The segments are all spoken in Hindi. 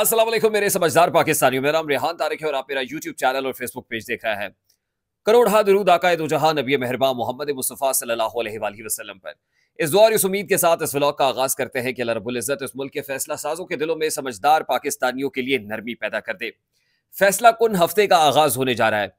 असलम मेरे समझदार पाकिस्तानियों मेरा नाम रेहान तारिक है और आप मेरा यूट्यूब चैनल और फेसबुक पेज देख रहे हैं करोड़ हा दरूद दो जहां नबी मेहरबा मोहम्मद मुस्तफ़ा सल्लल्लाहु अलैहि वसल्लम पर इस दुआ और इस उम्मीद के साथ इस व्लॉग का आगाज़ करते हैं कि अल्लाह रब्बुल इज़्ज़त इस मुल्क के फैसला साजों के दिलों में समझदार पाकिस्तानियों के लिए नरमी पैदा कर दे फैसला कुन हफ्ते का आगाज़ होने जा रहा है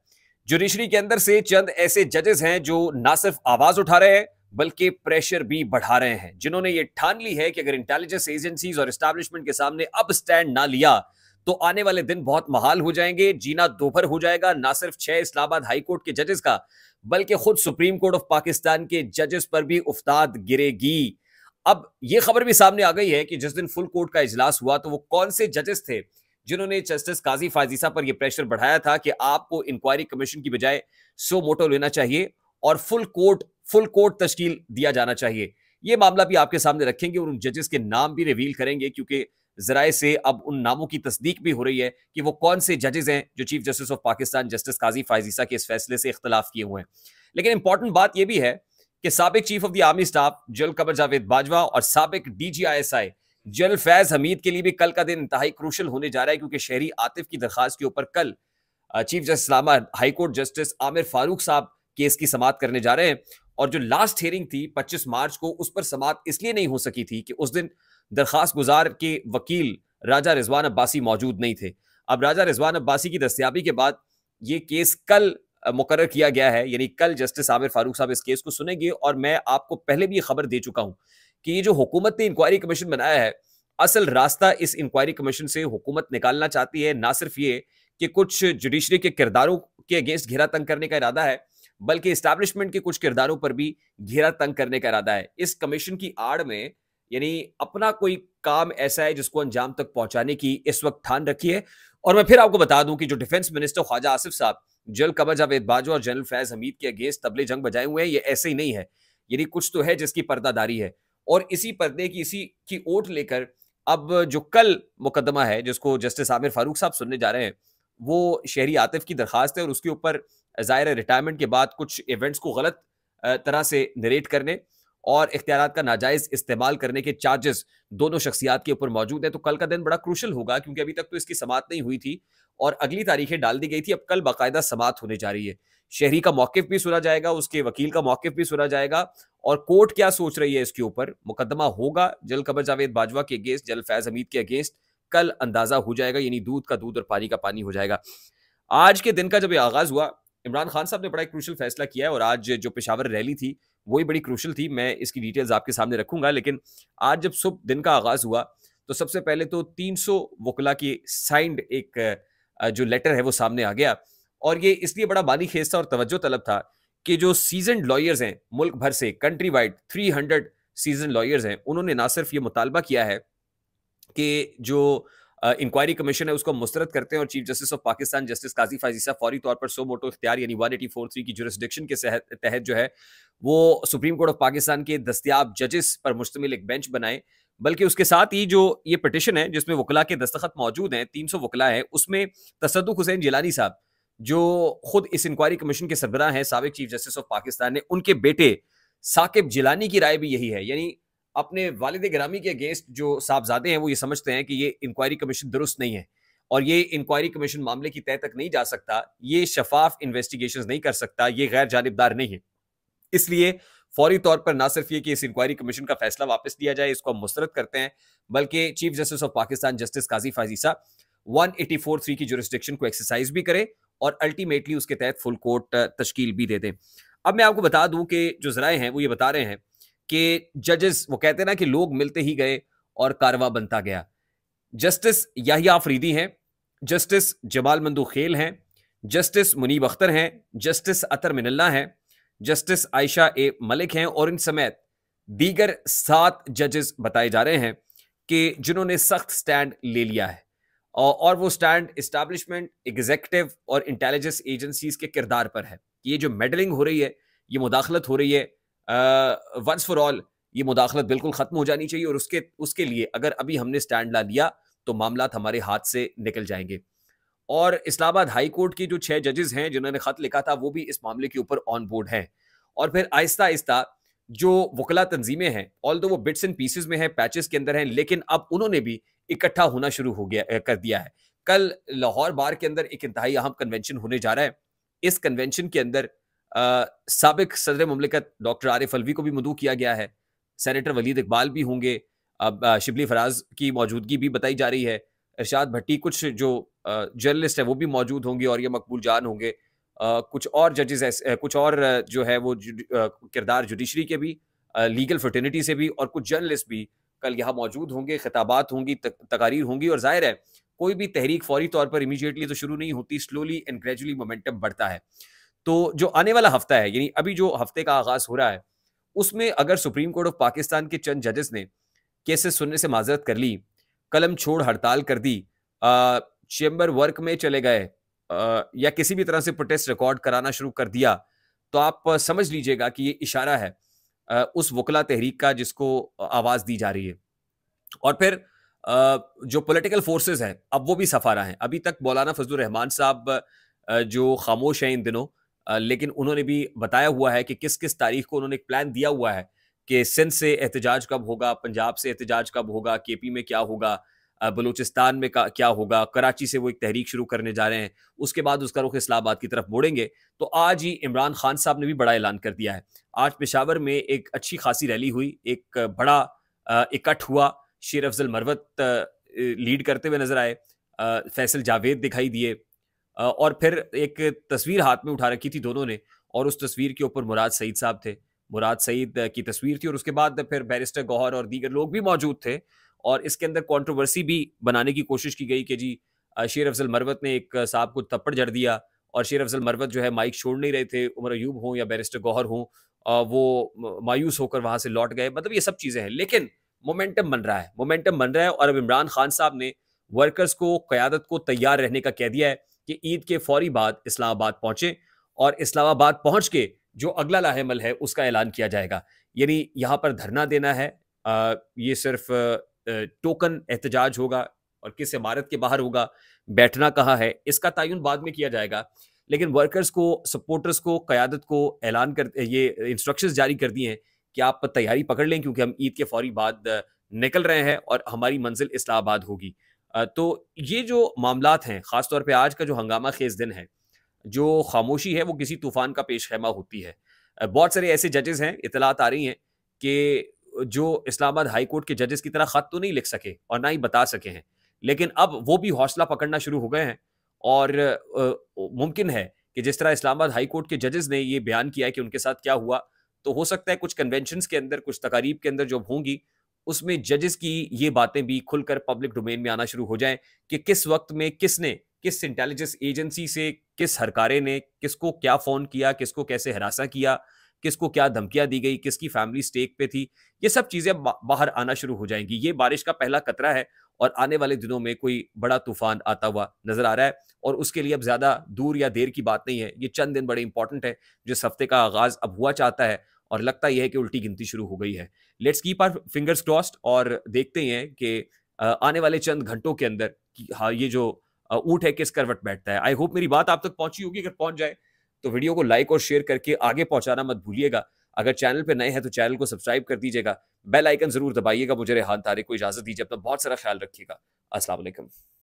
जुडिशरी के अंदर से चंद ऐसे जजेस हैं जो ना सिर्फ आवाज़ उठा रहे हैं बल्कि प्रेशर भी बढ़ा रहे हैं जिन्होंने ये ठान ली है कि अगर इंटेलिजेंस एजेंसीज और स्टैब्लिशमेंट के सामने अब स्टैंड ना लिया तो आने वाले दिन बहुत महाल हो जाएंगे जीना दोपहर हो जाएगा ना सिर्फ छह इस्लामाबाद हाईकोर्ट के जजेस का बल्कि खुद सुप्रीम कोर्ट ऑफ पाकिस्तान के जजेस पर भी उफ्ताद गिरेगी अब यह खबर भी सामने आ गई है कि जिस दिन फुल कोर्ट का इजलास हुआ तो वो कौन से जजेस थे जिन्होंने जस्टिस काजी फाजीसा पर यह प्रेशर बढ़ाया था कि आपको इंक्वायरी कमीशन की बजाय सो मोटो लेना चाहिए और फुल कोर्ट फुल कोर्ट तश्कील दिया जाना चाहिए ये मामला भी आपके सामने रखेंगे और उन जजेस के नाम भी रिवील करेंगे क्योंकि जराए से अब उन नामों की तस्दीक भी हो रही है कि वो कौन से जजेस हैं जो chief justice of Pakistan justice Qazi Faez Isa के इस फैसले से इख्तलाफ किए हुए हैं लेकिन इंपॉर्टेंट बात यह भी है कि सबक chief of the army staff general Qamar Javed Bajwa और सबक D G I S I general Faiz Hameed के लिए भी कल का दिन इंतहाई क्रूशल होने जा रहा है क्योंकि शहरी आतिफ की दरखास्त के ऊपर कल chief justice high court justice Aamir Farooq साहब केस की समाप्त करने जा रहे हैं और जो लास्ट हेयरिंग थी 25 मार्च को उस पर समाप्त इसलिए नहीं हो सकी थी कि उस दिन दरखास्त गुजार के वकील राजा रिजवान अब्बासी मौजूद नहीं थे अब राजा रिजवान अब्बासी की दस्तियाबी के बाद ये केस कल मुकर किया गया है यानी कल जस्टिस आमिर फारूक साहब इस केस को सुनेंगे और मैं आपको पहले भी खबर दे चुका हूं कि ये जो हुकूमत ने इंक्वायरी कमीशन बनाया है असल रास्ता इस इंक्वायरी कमीशन से हुकूमत निकालना चाहती है ना सिर्फ ये कि कुछ जुडिशरी के किरदारों के अगेंस्ट घेरा तंग करने का इरादा है बल्कि इस्टेब्लिशमेंट के कुछ किरदारों पर भी घेरा तंग करने का इरादा है इस कमीशन की आड़ में यानी अपना कोई काम ऐसा है जिसको अंजाम तक पहुंचाने की इस वक्त ठान रखी है और मैं फिर आपको बता दूं कि जो डिफेंस मिनिस्टर ख्वाजा आसिफ साहब जल कबर जावेद बाजवा और जनरल फैज हमीद के अगेंस्ट तबले जंग बजाए हुए हैं ये ऐसे ही नहीं है यानी कुछ तो है जिसकी पर्दादारी है और इसी पर्दे की इसी की ओट लेकर अब जो कल मुकदमा है जिसको जस्टिस आमिर फारूक साहब सुनने जा रहे हैं वो शहरी आतिफ की दरखास्त है और उसके ऊपर ज़ाहिर रिटायरमेंट के बाद कुछ इवेंट्स को गलत तरह से नरेट करने और इख्तियार का नाजायज इस्तेमाल करने के चार्जेस दोनों शख्सियात के ऊपर मौजूद हैं तो कल का दिन बड़ा क्रूशल होगा क्योंकि अभी तक तो इसकी समात नहीं हुई थी और अगली तारीखें डाल दी गई थी अब कल बाकायदा समात होने जा रही है शहरी का मौकफ भी सुना जाएगा उसके वकील का मौकफ भी सुना जाएगा और कोर्ट क्या सोच रही है इसके ऊपर मुकदमा होगा जल कबर जावेद बाजवा के अगेंस्ट जल फैज हमीद के अगेंस्ट कल अंदाजा हो जाएगा यानी दूध का दूध और पानी का पानी हो जाएगा आज के दिन का जब आगाज हुआ इमरान खान साहब ने बड़ा एक क्रूशल फैसला किया है और आज जो पेशावर रैली थी वही बड़ी क्रूशल थी मैं इसकी डिटेल्स आपके सामने रखूंगा लेकिन आज जब सुबह दिन का आगाज हुआ तो सबसे पहले तो 300 वकला की साइंड एक जो लेटर है वो सामने आ गया और ये इसलिए बड़ा बानी खेज था और तवज्जो तलब था कि जो सीजन लॉयर्स हैं मुल्क भर से कंट्री वाइड 300 सीजन लॉयर्स हैं उन्होंने ना सिर्फ ये मुतालबा किया है कि जो इंक्वायरी कमीशन है उसको मुस्तरद करते हैं और chief justice of Pakistan justice काजी फाजीसा फौरी तौर पर सो मोटो इख्तियार यानी वन एटी फोर थ्री की जुरिस्डिक्शन के तहत जो है वो सुप्रीम कोर्ट ऑफ पाकिस्तान के दस्तियाब जजेस पर मुश्तमिल एक बेंच बनाए बल्कि उसके साथ ही जो ये पटिशन है जिसमें वकला के दस्तखत मौजूद हैं तीन सौ वकला हैं उसमें तसद हुसैन जिलानी साहब जो खुद इस इंक्वायरी कमीशन के सरबराह हैं सबक चीफ जस्टिस ऑफ पाकिस्तान ने उनके बेटे साकिब जिलानी की राय भी यही है यानी अपने वालद ग्रामी के अगेंस्ट जो साहबजादे हैं वो ये समझते हैं कि ये इंक्वायरी कमीशन दुरुस्त नहीं है और ये इंक्वायरी कमीशन मामले की तय तक नहीं जा सकता ये शफाफ इन्वेस्टिगेशन नहीं कर सकता ये गैर जानबदार नहीं है इसलिए फौरी तौर पर ना सिर्फ ये कि इस इंक्वायरी कमीशन का फैसला वापस लिया जाए इसको हम मुस्तरद करते हैं बल्कि chief justice of Pakistan justice Qazi फाजीसा one eighty four three की जुरिस्डिक्शन को एक्सरसाइज भी करें और अल्टीमेटली उसके तहत फुल कोर्ट तश्कील भी दे दें अब मैं आपको बता दूं कि जो जराए हैं वो ये बता रहे हैं कि जजेस वो कहते ना कि लोग मिलते ही गए और कारवा बनता गया जस्टिस याहिया आफरीदी हैं जस्टिस जमाल मंदू खेल हैं जस्टिस मुनीब अख्तर हैं जस्टिस अतर मिनल्ला हैं जस्टिस आयशा ए मलिक हैं और इन समेत दीगर सात जजेस बताए जा रहे हैं कि जिन्होंने सख्त स्टैंड ले लिया है और वो स्टैंड इस्टेब्लिशमेंट एग्जेक्टिव और इंटेलिजेंस एजेंसीज के किरदार पर है ये जो मेडलिंग हो रही है ये मुदाखलत हो रही है वंस फॉर ऑल ये मुदाखलत बिल्कुल खत्म हो जानी चाहिए और उसके उसके लिए अगर अभी हमने स्टैंड ला लिया तो मामला हमारे हाथ से निकल जाएंगे और इस्लामाबाद हाई कोर्ट की जो छह जजेस हैं जिन्होंने खत लिखा था वो भी इस मामले के ऊपर ऑन बोर्ड हैं और फिर आहिस्ता आहिस्ता जो वकला तंजीमें हैं ऑल दो वो बिट्स एंड पीसेज में हैं पैचेस के अंदर हैं लेकिन अब उन्होंने भी इकट्ठा होना शुरू हो गया कर दिया है कल लाहौर बार के अंदर एक इंतहाई अहम कन्वेंशन होने जा रहा है इस कन्वेंशन के अंदर सबक सदर ममलिकत डॉक्टर आरिफ अलवी को भी मदू किया गया है सैनिटर वलीद इकबाल भी होंगे अब शिबली फराज की मौजूदगी भी बताई जा रही है इरशाद भट्टी कुछ जो जर्नलिस्ट है वो भी मौजूद होंगे और ये मकबूल जान होंगे कुछ और जजेस ऐसे कुछ और जो है वो किरदार जुडिशरी के भी लीगल फर्टिनिटी से भी और कुछ जर्नलिस्ट भी कल यहाँ मौजूद होंगे खिताबात होंगी तकारीर होंगी और जाहिर है कोई भी तहरीक फौरी तौर पर इमीजिएटली तो शुरू नहीं होती स्लोली एंड ग्रेजुअली मोमेंटम बढ़ता है तो जो आने वाला हफ्ता है यानी अभी जो हफ्ते का आगाज हो रहा है उसमें अगर सुप्रीम कोर्ट ऑफ पाकिस्तान के चंद जजेस ने केसेस सुनने से माजरत कर ली कलम छोड़ हड़ताल कर दी चेम्बर वर्क में चले गए या किसी भी तरह से प्रोटेस्ट रिकॉर्ड कराना शुरू कर दिया तो आप समझ लीजिएगा कि ये इशारा है आ, उस वकला तहरीक का जिसको आवाज दी जा रही है और फिर आ, जो पॉलिटिकल फोर्सेस हैं अब वो भी सफारा हैं अभी तक मौलाना फजल रहमान साहब जो खामोश हैं इन दिनों लेकिन उन्होंने भी बताया हुआ है कि किस किस तारीख को उन्होंने एक प्लान दिया हुआ है कि सिंध से एहतजाज कब होगा पंजाब से एहतजाज कब होगा केपी में क्या होगा बलूचिस्तान में क्या होगा कराची से वो एक तहरीक शुरू करने जा रहे हैं उसके बाद उसका रुख इस्लामाबाद की तरफ मोड़ेंगे तो आज ही इमरान खान साहब ने भी बड़ा ऐलान कर दिया है आज पेशावर में एक अच्छी खासी रैली हुई एक बड़ा इकट्ठ हुआ शेर अफजल मरवत लीड करते हुए नजर आए फैसल जावेद दिखाई दिए और फिर एक तस्वीर हाथ में उठा रखी थी दोनों ने और उस तस्वीर के ऊपर मुराद सईद साहब थे मुराद सईद की तस्वीर थी और उसके बाद फिर बैरिस्टर गौहर और दीगर लोग भी मौजूद थे और इसके अंदर कॉन्ट्रोवर्सी भी बनाने की कोशिश की गई कि जी शेर अफजल मरवत ने एक साहब को थप्पड़ जड़ दिया और शेर अफजल मरवत जो है माइक छोड़ नहीं रहे थे उमर अयूब हों या बैरिस्टर गौहर हों वो मायूस होकर वहां से लौट गए मतलब ये सब चीज़ें हैं लेकिन मोमेंटम बन रहा है मोमेंटम बन रहा है और अब इमरान खान साहब ने वर्कर्स को क्यादत को तैयार रहने का कह दिया है कि ईद के फौरी बाद इस्लामाबाद पहुंचे और इस्लामाबाद पहुंच के जो अगला लाहेमल है उसका ऐलान किया जाएगा यानी यहाँ पर धरना देना है आ, ये सिर्फ टोकन एहतजाज होगा और किस इमारत के बाहर होगा बैठना कहाँ है इसका तयन बाद में किया जाएगा लेकिन वर्कर्स को सपोर्टर्स को क़्यादत को ऐलान कर ये इंस्ट्रक्शंस जारी कर दिए हैं कि आप तैयारी पकड़ लें क्योंकि हम ईद के फौरी बाद निकल रहे हैं और हमारी मंजिल इस्लामाबाद होगी तो ये जो मामला हैं ख़ासतौर पर आज का जो हंगामा खेज दिन है जो खामोशी है वो किसी तूफ़ान का पेश खैमा होती है बहुत सारे ऐसे जजेस हैं इतलात आ रही हैं कि जो इस्लामाबाद हाई कोर्ट के जजेस की तरह ख़त तो नहीं लिख सके और ना ही बता सके हैं लेकिन अब वो भी हौसला पकड़ना शुरू हो गए हैं और मुमकिन है कि जिस तरह इस्लामाबाद हाई कोर्ट के जजेस ने ये बयान किया है कि उनके साथ क्या हुआ तो हो सकता है कुछ कन्वेंशन के अंदर कुछ तकारीब के अंदर जो होंगी उसमें जजेस की ये बातें भी खुलकर पब्लिक डोमेन में आना शुरू हो जाए कि किस वक्त में किसने किस इंटेलिजेंस एजेंसी से किस हरकारे ने किसको क्या फ़ोन किया किसको कैसे हरासा किया किसको क्या धमकियां दी गई किसकी फैमिली स्टेक पे थी ये सब चीज़ें बाहर आना शुरू हो जाएंगी ये बारिश का पहला खतरा है और आने वाले दिनों में कोई बड़ा तूफान आता हुआ नजर आ रहा है और उसके लिए अब ज्यादा दूर या देर की बात नहीं है ये चंद दिन बड़े इंपॉर्टेंट है जिस हफ्ते का आगाज अब हुआ चाहता है और लगता यह है कि उल्टी गिनती शुरू हो गई है let's keep our fingers crossed और देखते हैं कि आने वाले चंद घंटों के अंदर हाँ ये जो ऊट है किस करवट बैठता है आई होप मेरी बात आप तक पहुंची होगी अगर पहुंच जाए तो वीडियो को लाइक और शेयर करके आगे पहुंचाना मत भूलिएगा अगर चैनल पर नए हैं तो चैनल को सब्सक्राइब कर दीजिएगा बेल आइकन जरूर दबाइएगा मुझे रेहान तारे को इजाजत दीजिए अपना बहुत सारा ख्याल रखिएगा असला